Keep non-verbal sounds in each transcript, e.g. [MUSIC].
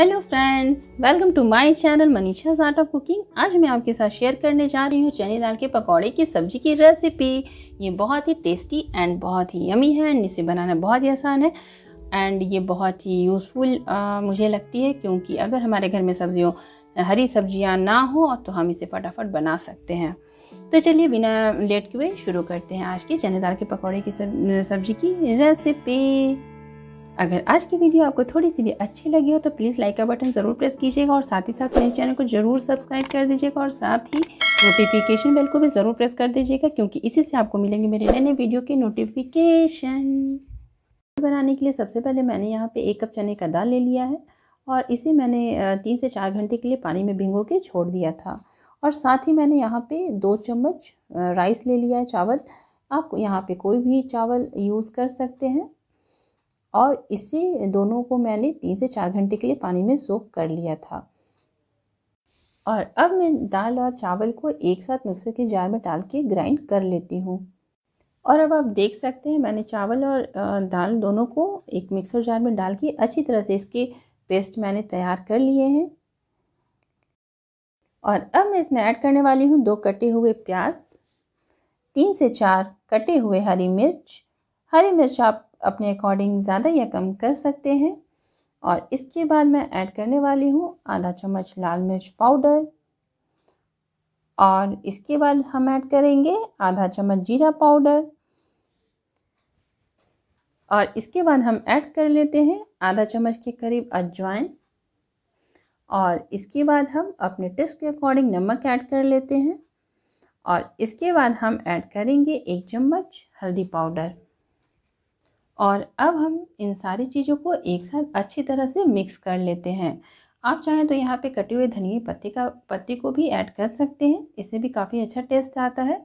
hello friends welcome to my channel Manisha art of cooking आज मैं आपके साथ शेयर करने जा रही हूँ चने दाल के पकौड़े की सब्जी की रेसिपी ये बहुत ही टेस्टी एंड बहुत ही यमी है एंड इसे बनाना बहुत ही आसान है एंड ये बहुत ही यूज़फुल मुझे लगती है क्योंकि अगर हमारे घर में सब्जियों हरी सब्जियाँ ना हो तो हम इसे फटाफट बना सकते हैं तो चलिए बिना लेट के हुए शुरू करते हैं आज की चने दाल के पकौड़े की सब्जी की रेसिपी अगर आज की वीडियो आपको थोड़ी सी भी अच्छी लगी हो तो प्लीज़ लाइक का बटन ज़रूर प्रेस कीजिएगा और साथ ही साथ मेरे चैनल को ज़रूर सब्सक्राइब कर दीजिएगा और साथ ही नोटिफिकेशन बेल को भी ज़रूर प्रेस कर दीजिएगा क्योंकि इसी से आपको मिलेंगे मेरे नए नए वीडियो के नोटिफिकेशन बनाने के लिए सबसे पहले मैंने यहाँ पर एक कप चने का दाल ले लिया है और इसे मैंने तीन से चार घंटे के लिए पानी में भिंगो के छोड़ दिया था और साथ ही मैंने यहाँ पर दो चम्मच राइस ले लिया है चावल आप यहाँ पर कोई भी चावल यूज़ कर सकते हैं और इसे दोनों को मैंने तीन से चार घंटे के लिए पानी में सोख कर लिया था और अब मैं दाल और चावल को एक साथ मिक्सर के जार में डाल के ग्राइंड कर लेती हूँ और अब आप देख सकते हैं मैंने चावल और दाल दोनों को एक मिक्सर जार में डाल के अच्छी तरह से इसके पेस्ट मैंने तैयार कर लिए हैं और अब मैं इसमें ऐड करने वाली हूँ दो कटे हुए प्याज तीन से चार कटे हुए हरी मिर्च हरी मिर्च आप अपने अकॉर्डिंग ज़्यादा या कम कर सकते हैं और इसके बाद मैं ऐड करने वाली हूँ आधा चम्मच लाल मिर्च पाउडर और इसके बाद हम ऐड करेंगे आधा चम्मच जीरा पाउडर और इसके बाद हम ऐड कर लेते हैं आधा चम्मच के करीब अजवाइन और इसके बाद हम अपने टेस्ट के अकॉर्डिंग नमक ऐड कर लेते हैं और इसके बाद हम ऐड करेंगे एक चम्मच हल्दी पाउडर और अब हम इन सारी चीज़ों को एक साथ अच्छी तरह से मिक्स कर लेते हैं आप चाहें तो यहाँ पे कटे हुए धनिए पत्ते का पत्ते को भी ऐड कर सकते हैं इससे भी काफ़ी अच्छा टेस्ट आता है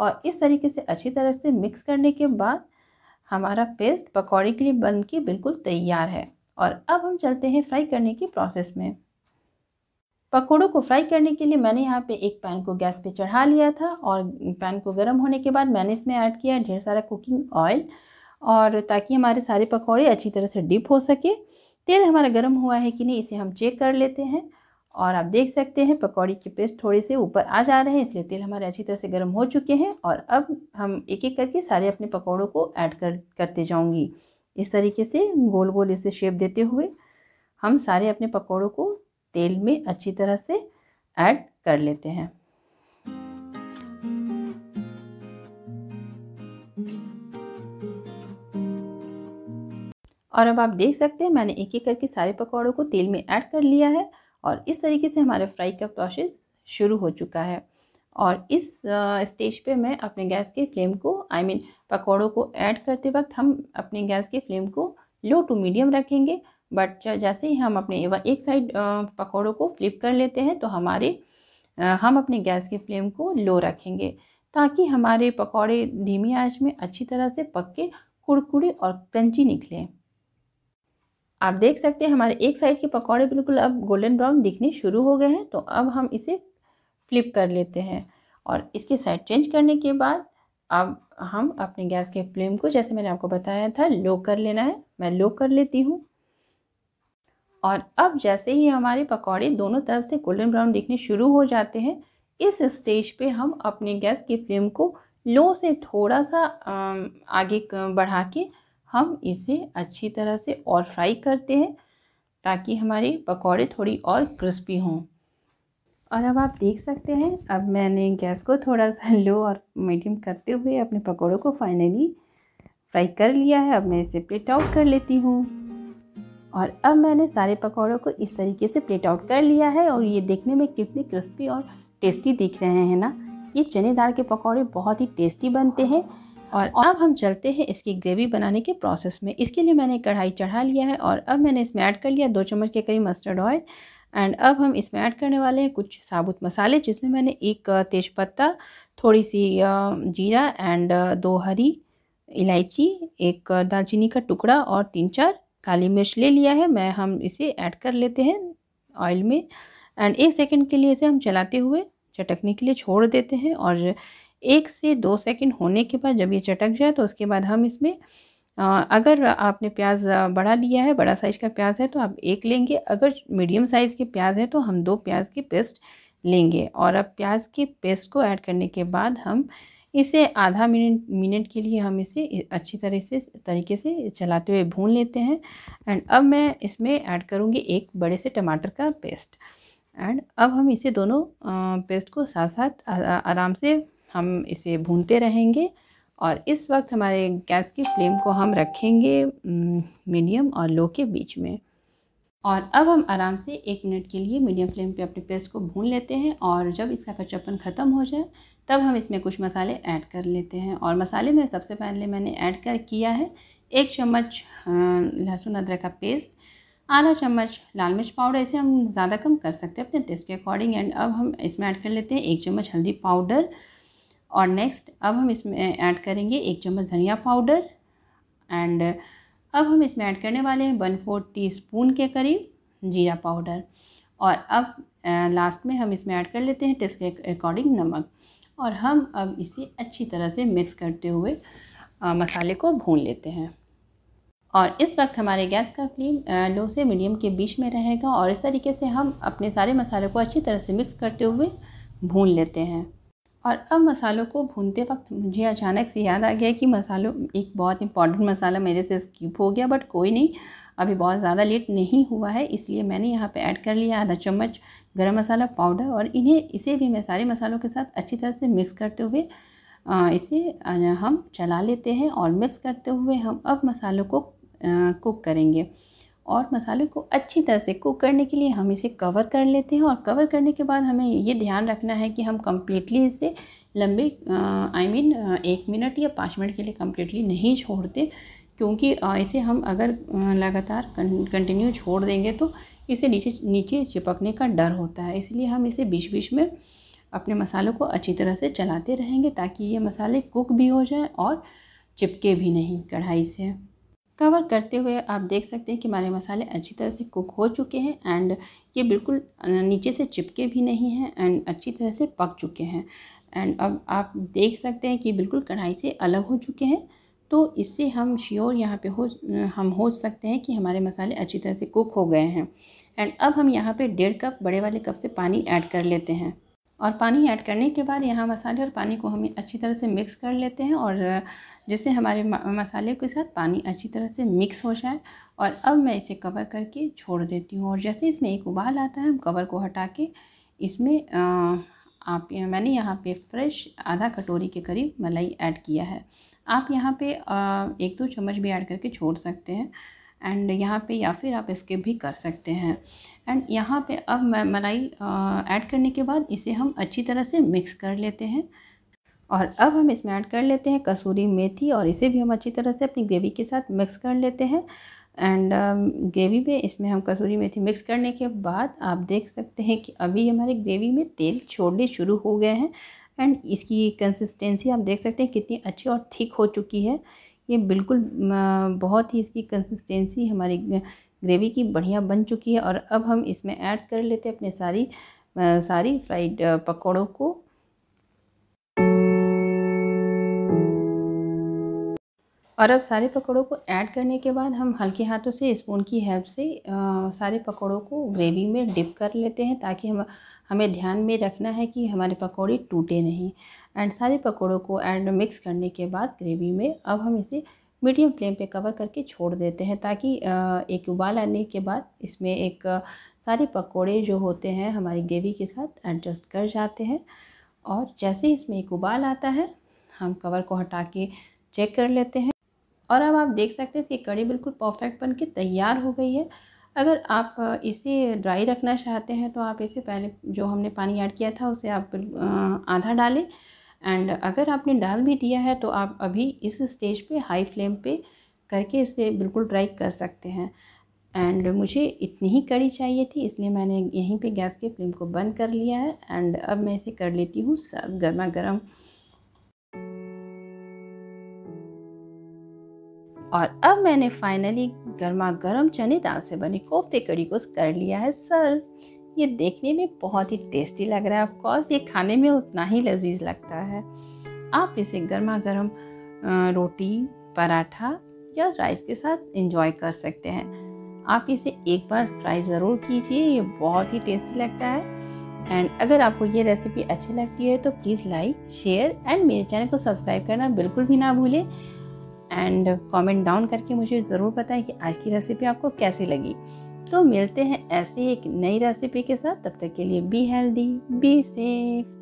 और इस तरीके से अच्छी तरह से मिक्स करने के बाद हमारा पेस्ट पकौड़े के लिए बन के बिल्कुल तैयार है और अब हम चलते हैं फ्राई करने की प्रोसेस में पकौड़ों को फ्राई करने के लिए मैंने यहाँ पे एक पैन को गैस पे चढ़ा लिया था और पैन को गर्म होने के बाद मैंने इसमें ऐड किया ढेर सारा कुकिंग ऑयल और ताकि हमारे सारे पकौड़े अच्छी तरह से डिप हो सके तेल हमारा गर्म हुआ है कि नहीं इसे हम चेक कर लेते हैं और आप देख सकते हैं पकौड़ी के पेस्ट थोड़े से ऊपर आ जा रहे हैं इसलिए तेल हमारे अच्छी तरह से गर्म हो चुके हैं और अब हम एक एक करके सारे अपने पकौड़ों को ऐड कर करते जाऊंगी इस तरीके से गोल गोल इसे शेप देते हुए हम सारे अपने पकौड़ों को तेल में अच्छी तरह से ऐड कर लेते हैं और अब आप देख सकते हैं मैंने एक एक करके सारे पकौड़ों को तेल में ऐड कर लिया है और इस तरीके से हमारा फ्राई का प्रोसेस शुरू हो चुका है और इस स्टेज पे मैं अपने गैस के फ्लेम को आई I मीन mean, पकौड़ों को ऐड करते वक्त हम अपने गैस के फ्लेम को लो टू मीडियम रखेंगे बट जैसे ही हम अपने एक साइड पकौड़ों को फ्लिप कर लेते हैं तो हमारे हम अपने गैस के फ्लेम को लो रखेंगे ताकि हमारे पकौड़े धीमी आँच में अच्छी तरह से पक के कुड़कुड़े और क्रंची निकलें आप देख सकते हैं हमारे एक साइड के पकौड़े बिल्कुल अब गोल्डन ब्राउन दिखने शुरू हो गए हैं तो अब हम इसे फ्लिप कर लेते हैं और इसके साइड चेंज करने के बाद अब हम अपने गैस के फ्लेम को जैसे मैंने आपको बताया था लो कर लेना है मैं लो कर लेती हूँ और अब जैसे ही हमारे पकौड़े दोनों तरफ से गोल्डन ब्राउन दिखने शुरू हो जाते हैं इस स्टेज पे हम अपने गैस के फ्लेम को लो से थोड़ा सा आगे बढ़ा के हम इसे अच्छी तरह से और फ्राई करते हैं ताकि हमारे पकौड़े थोड़ी और क्रिस्पी हों और अब आप देख सकते हैं अब मैंने गैस को थोड़ा सा [LAUGHS] लो और मीडियम करते हुए अपने पकौड़ों को फाइनली फ्राई कर लिया है अब मैं इसे प्लेट आउट कर लेती हूँ और अब मैंने सारे पकौड़ों को इस तरीके से प्लेट आउट कर लिया है और ये देखने में कितने क्रिस्पी और टेस्टी दिख रहे हैं ना ये चने दाल के पकौड़े बहुत ही टेस्टी बनते हैं और अब हम चलते हैं इसकी ग्रेवी बनाने के प्रोसेस में इसके लिए मैंने कढ़ाई चढ़ा लिया है और अब मैंने इसमें ऐड कर लिया दो चम्मच के करीब मस्टर्ड ऑयल एंड अब हम इसमें ऐड करने वाले हैं कुछ साबुत मसाले जिसमें मैंने एक तेज़पत्ता थोड़ी सी जीरा एंड दो हरी इलायची एक दालचीनी का टुकड़ा और तीन चार काली मिर्च ले लिया है मैं हम इसे ऐड कर लेते हैं ऑयल में एंड एक सेकंड के लिए इसे हम चलाते हुए चटकने के लिए छोड़ देते हैं और एक से दो सेकंड होने के बाद जब ये चटक जाए तो उसके बाद हम इसमें अगर आपने प्याज बड़ा लिया है बड़ा साइज़ का प्याज है तो आप एक लेंगे अगर मीडियम साइज़ के प्याज है तो हम दो प्याज के पेस्ट लेंगे और अब प्याज के पेस्ट को ऐड करने के बाद हम इसे आधा मिनट मिनट के लिए हम इसे अच्छी तरह से तरीके से चलाते हुए भून लेते हैं एंड अब मैं इसमें ऐड करूँगी एक बड़े से टमाटर का पेस्ट एंड अब हम इसे दोनों पेस्ट को साथ साथ आराम से हम इसे भूनते रहेंगे और इस वक्त हमारे गैस की फ्लेम को हम रखेंगे मीडियम और लो के बीच में और अब हम आराम से एक मिनट के लिए मीडियम फ्लेम पे अपने पेस्ट को भून लेते हैं और जब इसका कच्चापन ख़त्म हो जाए तब हम इसमें कुछ मसाले ऐड कर लेते हैं और मसाले में सबसे पहले मैंने ऐड कर किया है एक चम्मच लहसुन अदरक का पेस्ट आधा चम्मच लाल मिर्च पाउडर इसे हम ज़्यादा कम कर सकते हैं अपने टेस्ट के अकॉर्डिंग एंड अब हम इसमें ऐड कर लेते हैं एक चम्मच हल्दी पाउडर और नेक्स्ट अब हम इसमें ऐड करेंगे एक चम्मच धनिया पाउडर एंड अब हम इसमें ऐड करने वाले हैं वन फोर टी स्पून के करीब जीरा पाउडर और अब लास्ट में हम इसमें ऐड कर लेते हैं टेस्ट के अकॉर्डिंग नमक और हम अब इसे अच्छी तरह से मिक्स करते हुए आ, मसाले को भून लेते हैं और इस वक्त हमारे गैस का फ्लेम लो से मीडियम के बीच में रहेगा और इस तरीके से हम अपने सारे मसाले को अच्छी तरह से मिक्स करते हुए भून लेते हैं और अब मसालों को भूनते वक्त मुझे अचानक से याद आ गया कि मसालों एक बहुत इंपॉर्टेंट मसाला मेरे से स्किप हो गया बट कोई नहीं अभी बहुत ज़्यादा लेट नहीं हुआ है इसलिए मैंने यहाँ पे ऐड कर लिया आधा चम्मच गरम मसाला पाउडर और इन्हें इसे भी मैं सारे मसालों के साथ अच्छी तरह से मिक्स करते हुए इसे हम चला लेते हैं और मिक्स करते हुए हम अब मसालों को कुक करेंगे और मसाले को अच्छी तरह से कुक करने के लिए हम इसे कवर कर लेते हैं और कवर करने के बाद हमें ये ध्यान रखना है कि हम कम्प्लीटली इसे लंबे आई मीन एक मिनट या पाँच मिनट के लिए कम्प्लीटली नहीं छोड़ते क्योंकि इसे हम अगर लगातार कंटिन्यू छोड़ देंगे तो इसे नीचे नीचे चिपकने का डर होता है इसलिए हम इसे बीच बीच में अपने मसालों को अच्छी तरह से चलाते रहेंगे ताकि ये मसाले कुक भी हो जाए और चिपके भी नहीं कढ़ाई से कवर करते हुए आप देख सकते हैं कि हमारे मसाले अच्छी तरह से कुक हो चुके हैं एंड ये बिल्कुल नीचे से चिपके भी नहीं हैं एंड अच्छी तरह से पक चुके हैं एंड अब आप देख सकते हैं कि बिल्कुल कढ़ाई से अलग हो चुके हैं तो इससे हम श्योर यहाँ पे हो हम हो सकते हैं कि हमारे मसाले अच्छी तरह से कुक हो गए हैं एंड अब हम यहाँ पे डेढ़ कप बड़े वाले कप से पानी ऐड कर लेते हैं और पानी ऐड करने के बाद यहाँ मसाले और पानी को हम अच्छी तरह से मिक्स कर लेते हैं और जिससे हमारे मसाले के साथ पानी अच्छी तरह से मिक्स हो जाए और अब मैं इसे कवर करके छोड़ देती हूँ और जैसे इसमें एक उबाल आता है हम कवर को हटा के इसमें आप मैंने यहाँ पे फ्रेश आधा कटोरी के करीब मलाई ऐड किया है आप यहाँ पे एक दो चम्मच भी ऐड करके छोड़ सकते हैं एंड यहाँ पे या फिर आप इसके भी कर सकते हैं एंड यहाँ पे अब मलाई ऐड करने के बाद इसे हम अच्छी तरह से मिक्स कर लेते हैं और अब हम इसमें ऐड कर लेते हैं कसूरी मेथी और इसे भी हम अच्छी तरह से अपनी ग्रेवी के साथ मिक्स कर लेते हैं एंड ग्रेवी में इसमें हम कसूरी मेथी मिक्स करने के बाद आप देख सकते हैं कि अभी हमारे ग्रेवी में तेल छोड़ने शुरू हो गए हैं एंड इसकी कंसिस्टेंसी आप देख सकते हैं कितनी अच्छी और थिक हो चुकी है ये बिल्कुल बहुत ही इसकी कंसिस्टेंसी हमारी ग्रेवी की बढ़िया बन चुकी है और अब हम इसमें ऐड कर लेते हैं अपने सारी सारी फ्राइड पकौड़ों को और अब सारे पकौड़ों को ऐड करने के बाद हम हल्के हाथों से स्पून की हेल्प से आ, सारे पकौड़ों को ग्रेवी में डिप कर लेते हैं ताकि हम हमें ध्यान में रखना है कि हमारे पकौड़े टूटे नहीं एंड सारे पकौड़ों को एंड मिक्स करने के बाद ग्रेवी में अब हम इसे मीडियम फ्लेम पे कवर करके छोड़ देते हैं ताकि एक उबाल आने के बाद इसमें एक सारे पकौड़े जो होते हैं हमारी ग्रेवी के साथ एडजस्ट कर जाते हैं और जैसे ही इसमें एक उबाल आता है हम कवर को हटा के चेक कर लेते हैं और अब आप देख सकते हैं इसकी कड़ी बिल्कुल परफेक्ट बन के तैयार हो गई है अगर आप इसे ड्राई रखना चाहते हैं तो आप इसे पहले जो हमने पानी ऐड किया था उसे आप आधा डालें एंड अगर आपने डाल भी दिया है तो आप अभी इस स्टेज पे हाई फ्लेम पे करके इसे बिल्कुल ड्राई कर सकते हैं एंड मुझे इतनी ही कड़ी चाहिए थी इसलिए मैंने यहीं पे गैस के फ्लेम को बंद कर लिया है एंड अब मैं इसे कर लेती हूँ सर्व गर्मा गर्म, गर्म और अब मैंने फाइनली गर्मा गर्म चने दाल से बने कोफ्ते कड़ी को कर लिया है सर ये देखने में बहुत ही टेस्टी लग रहा है ऑफकोर्स ये खाने में उतना ही लजीज लगता है आप इसे गर्मा गर्म रोटी पराठा या राइस के साथ इंजॉय कर सकते हैं आप इसे एक बार ट्राई ज़रूर कीजिए ये बहुत ही टेस्टी लगता है एंड अगर आपको ये रेसिपी अच्छी लगती है तो प्लीज़ लाइक शेयर एंड मेरे चैनल को सब्सक्राइब करना बिल्कुल भी ना भूलें एंड कमेंट डाउन करके मुझे ज़रूर बताएं कि आज की रेसिपी आपको कैसी लगी तो मिलते हैं ऐसे ही एक नई रेसिपी के साथ तब तक के लिए बी हेल्दी बी सेफ